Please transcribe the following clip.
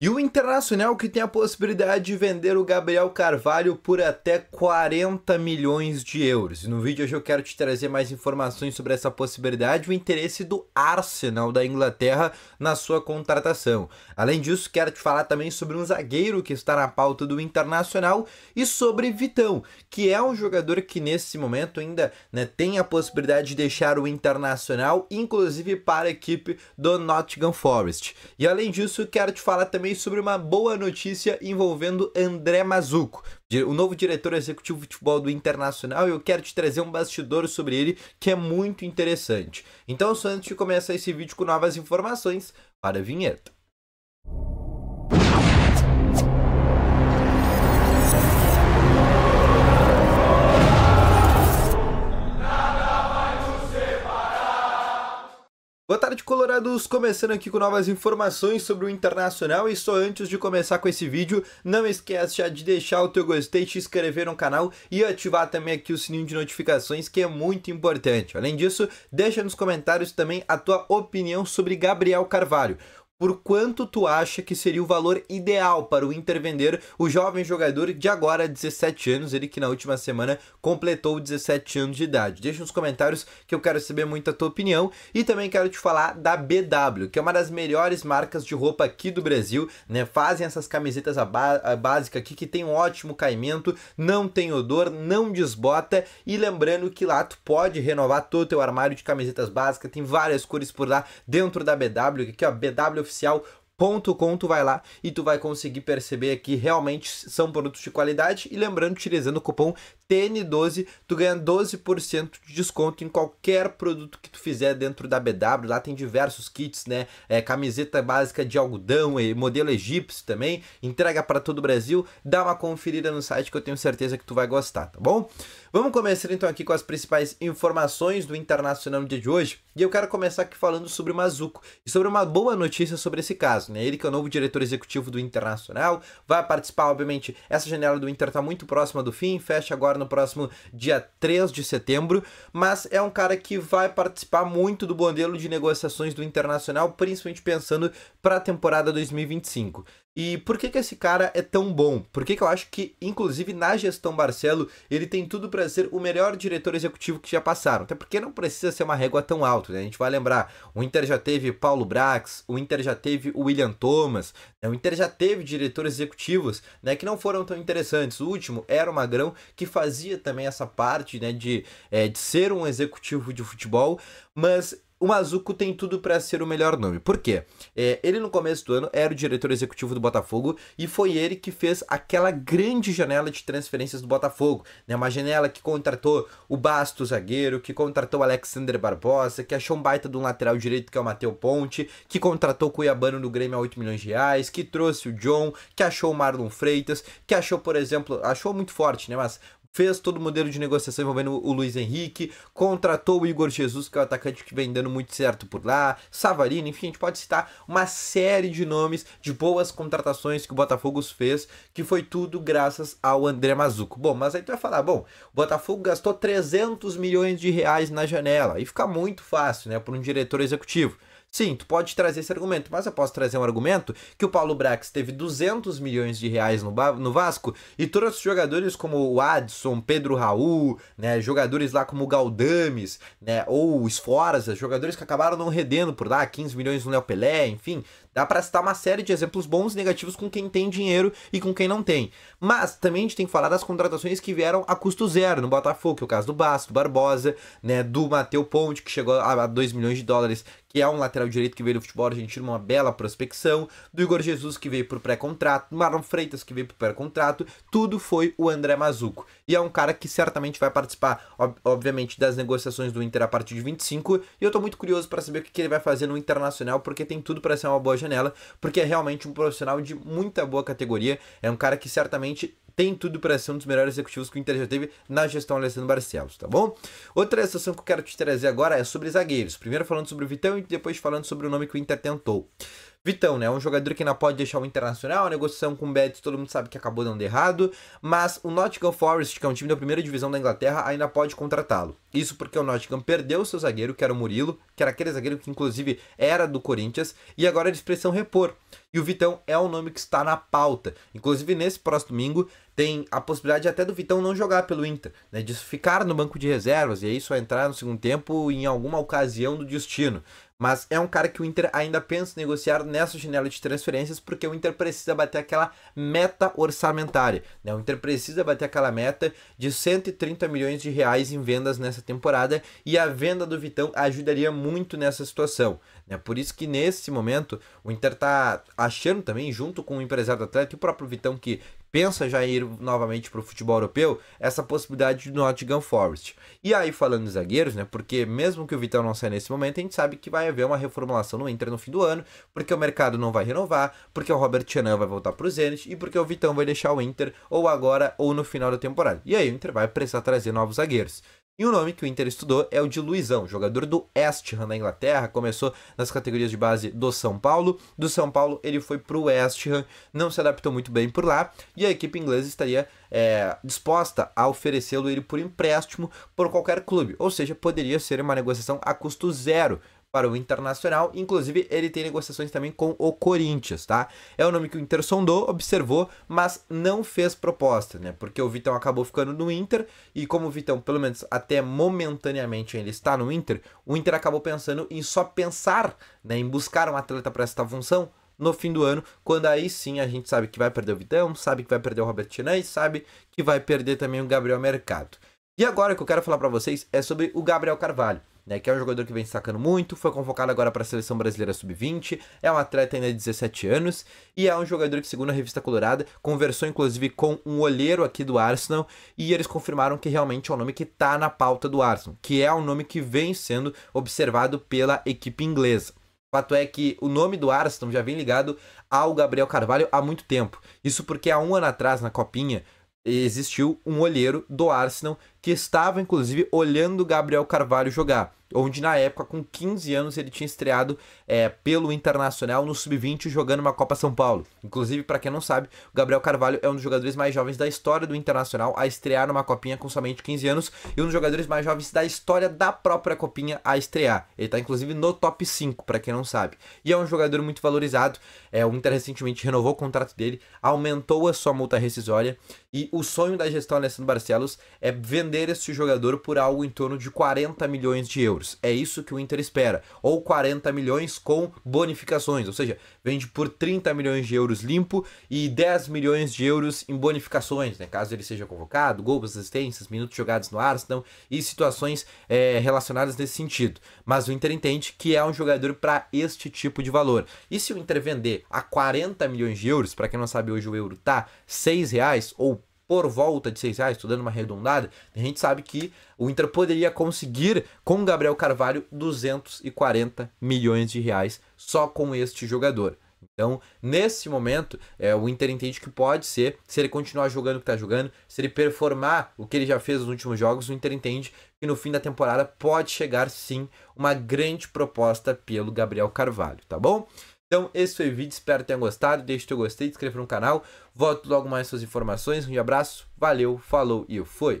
E o Internacional que tem a possibilidade de vender o Gabriel Carvalho por até 40 milhões de euros. No vídeo hoje eu quero te trazer mais informações sobre essa possibilidade e o interesse do Arsenal da Inglaterra na sua contratação. Além disso, quero te falar também sobre um zagueiro que está na pauta do Internacional e sobre Vitão, que é um jogador que nesse momento ainda né, tem a possibilidade de deixar o Internacional, inclusive para a equipe do Nottingham Forest. E além disso, quero te falar também também sobre uma boa notícia envolvendo André Mazuco, o novo diretor executivo de futebol do Internacional, e eu quero te trazer um bastidor sobre ele que é muito interessante. Então, só antes de começar esse vídeo com novas informações, para a vinheta. Colorados, começando aqui com novas informações sobre o Internacional e só antes de começar com esse vídeo, não esquece já de deixar o teu gostei, te inscrever no canal e ativar também aqui o sininho de notificações que é muito importante. Além disso, deixa nos comentários também a tua opinião sobre Gabriel Carvalho por quanto tu acha que seria o valor ideal para o Inter vender o jovem jogador de agora 17 anos, ele que na última semana completou 17 anos de idade. Deixa nos comentários que eu quero saber muito a tua opinião e também quero te falar da BW, que é uma das melhores marcas de roupa aqui do Brasil, né? Fazem essas camisetas a a básica aqui que tem um ótimo caimento, não tem odor, não desbota e lembrando que lá tu pode renovar todo o teu armário de camisetas básicas, tem várias cores por lá dentro da BW, aqui ó, BW oficial ponto com, tu vai lá e tu vai conseguir perceber que realmente são produtos de qualidade. E lembrando, utilizando o cupom TN12, tu ganha 12% de desconto em qualquer produto que tu fizer dentro da BW. Lá tem diversos kits, né? É, camiseta básica de algodão, e modelo egípcio também, entrega para todo o Brasil. Dá uma conferida no site que eu tenho certeza que tu vai gostar, tá bom? Vamos começar então aqui com as principais informações do Internacional no dia de hoje. E eu quero começar aqui falando sobre o Mazuco e sobre uma boa notícia sobre esse caso, né? Ele que é o novo diretor executivo do Internacional, vai participar, obviamente, essa janela do Inter tá muito próxima do fim, fecha agora no próximo dia 3 de setembro, mas é um cara que vai participar muito do modelo de negociações do Internacional, principalmente pensando para a temporada 2025. E por que, que esse cara é tão bom? Por que, que eu acho que, inclusive na gestão Barcelo, ele tem tudo para ser o melhor diretor executivo que já passaram? Até porque não precisa ser uma régua tão alta. Né? A gente vai lembrar, o Inter já teve Paulo Brax, o Inter já teve William Thomas, né? o Inter já teve diretores executivos né? que não foram tão interessantes. O último era o Magrão, que fazia também essa parte né? de, é, de ser um executivo de futebol, mas o Mazuco tem tudo para ser o melhor nome. Por quê? É, ele no começo do ano era o diretor executivo do Botafogo e foi ele que fez aquela grande janela de transferências do Botafogo. Né? Uma janela que contratou o Basto zagueiro, que contratou o Alexander Barbosa, que achou um baita de um lateral direito que é o Matheus Ponte, que contratou o Cuiabano no Grêmio a 8 milhões de reais, que trouxe o John, que achou o Marlon Freitas, que achou, por exemplo, achou muito forte, né? Mas fez todo o modelo de negociação envolvendo o Luiz Henrique, contratou o Igor Jesus, que é o atacante que vem dando muito certo por lá, Savarino, enfim, a gente pode citar uma série de nomes de boas contratações que o Botafogo fez, que foi tudo graças ao André Mazuco. Bom, mas aí tu vai falar, bom, o Botafogo gastou 300 milhões de reais na janela, e fica muito fácil, né, por um diretor executivo. Sim, tu pode trazer esse argumento, mas eu posso trazer um argumento que o Paulo Brax teve 200 milhões de reais no, no Vasco e trouxe jogadores como o Adson, Pedro Raul, né, jogadores lá como o Galdames, né, ou o Esforza, jogadores que acabaram não redendo por lá, 15 milhões no Léo Pelé, enfim, Dá para citar uma série de exemplos bons e negativos com quem tem dinheiro e com quem não tem. Mas também a gente tem que falar das contratações que vieram a custo zero no Botafogo, que é o caso do Basto, do Barbosa, né, do Matheus Ponte, que chegou a 2 milhões de dólares, que é um lateral direito que veio do futebol argentino, uma bela prospecção, do Igor Jesus, que veio por pré-contrato, do Marlon Freitas, que veio por pré-contrato, tudo foi o André Mazuco. E é um cara que certamente vai participar, obviamente, das negociações do Inter a partir de 25, e eu tô muito curioso para saber o que ele vai fazer no Internacional, porque tem tudo para ser uma boa janela, porque é realmente um profissional de muita boa categoria, é um cara que certamente tem tudo para ser um dos melhores executivos que o Inter já teve na gestão Alessandro Barcelos, tá bom? Outra situação que eu quero te trazer agora é sobre zagueiros. Primeiro falando sobre o Vitão e depois falando sobre o nome que o Inter tentou. Vitão, né? Um jogador que ainda pode deixar o Internacional, a negociação com o Betis, todo mundo sabe que acabou dando errado, mas o Nottingham Forest, que é um time da primeira divisão da Inglaterra, ainda pode contratá-lo. Isso porque o Nottingham perdeu seu zagueiro, que era o Murilo, que era aquele zagueiro que inclusive era do Corinthians, e agora eles precisam repor. E o Vitão é o nome que está na pauta. Inclusive, nesse próximo domingo, tem a possibilidade até do Vitão não jogar pelo Inter, né? De ficar no banco de reservas e aí só entrar no segundo tempo em alguma ocasião do destino. Mas é um cara que o Inter ainda pensa em negociar nessa janela de transferências, porque o Inter precisa bater aquela meta orçamentária. Né? O Inter precisa bater aquela meta de 130 milhões de reais em vendas nessa temporada, e a venda do Vitão ajudaria muito nessa situação. Né? Por isso que nesse momento o Inter está achando também, junto com o empresário do Atlético e o próprio Vitão, que, pensa já em ir novamente para o futebol europeu, essa possibilidade do Nottingham Forest. E aí, falando dos zagueiros, né? Porque mesmo que o Vitão não saia nesse momento, a gente sabe que vai haver uma reformulação no Inter no fim do ano, porque o mercado não vai renovar, porque o Robert Tchanan vai voltar para o Zenit e porque o Vitão vai deixar o Inter ou agora ou no final da temporada. E aí, o Inter vai precisar trazer novos zagueiros. E o nome que o Inter estudou é o de Luizão, jogador do West Ham na Inglaterra, começou nas categorias de base do São Paulo. Do São Paulo ele foi para o West Ham, não se adaptou muito bem por lá e a equipe inglesa estaria é, disposta a oferecê-lo ele por empréstimo por qualquer clube, ou seja, poderia ser uma negociação a custo zero para o Internacional. Inclusive, ele tem negociações também com o Corinthians, tá? É o nome que o Inter sondou, observou, mas não fez proposta, né? Porque o Vitão acabou ficando no Inter e como o Vitão, pelo menos até momentaneamente, ele está no Inter, o Inter acabou pensando em só pensar, né, em buscar um atleta para esta função no fim do ano, quando aí sim a gente sabe que vai perder o Vitão, sabe que vai perder o Robert Chinay, sabe que vai perder também o Gabriel Mercado. E agora o que eu quero falar para vocês é sobre o Gabriel Carvalho né, que é um jogador que vem sacando muito, foi convocado agora para a seleção brasileira sub-20, é um atleta ainda de 17 anos e é um jogador que, segundo a revista Colorada, conversou inclusive com um olheiro aqui do Arsenal e eles confirmaram que realmente é um nome que está na pauta do Arsenal, que é um nome que vem sendo observado pela equipe inglesa. Fato é que o nome do Arsenal já vem ligado ao Gabriel Carvalho há muito tempo. Isso porque há um ano atrás, na Copinha, existiu um olheiro do Arsenal que estava inclusive olhando Gabriel Carvalho jogar, onde na época, com 15 anos, ele tinha estreado é, pelo Internacional no Sub-20 jogando uma Copa São Paulo. Inclusive, para quem não sabe, o Gabriel Carvalho é um dos jogadores mais jovens da história do Internacional a estrear numa Copinha com somente 15 anos e um dos jogadores mais jovens da história da própria Copinha a estrear. Ele está inclusive no top 5, para quem não sabe. E é um jogador muito valorizado, é, o Inter recentemente renovou o contrato dele, aumentou a sua multa rescisória e o sonho da gestão Alessandro Barcelos é vender vender este jogador por algo em torno de 40 milhões de euros. É isso que o Inter espera. Ou 40 milhões com bonificações, ou seja, vende por 30 milhões de euros limpo e 10 milhões de euros em bonificações, né? Caso ele seja convocado, gols, assistências, minutos jogados no Arsenal e situações é, relacionadas nesse sentido. Mas o Inter entende que é um jogador para este tipo de valor. E se o Inter vender a 40 milhões de euros, para quem não sabe hoje o euro tá 6 reais ou por volta de 6 reais, estou dando uma arredondada, a gente sabe que o Inter poderia conseguir, com Gabriel Carvalho, 240 milhões de reais só com este jogador. Então, nesse momento, é, o Inter entende que pode ser, se ele continuar jogando o que está jogando, se ele performar o que ele já fez nos últimos jogos, o Inter entende que no fim da temporada pode chegar sim uma grande proposta pelo Gabriel Carvalho, tá bom? Então, esse foi o vídeo, espero que tenham gostado. Deixe o teu gostei, se inscreva no canal. Volto logo mais suas informações. Um abraço, valeu, falou e eu fui!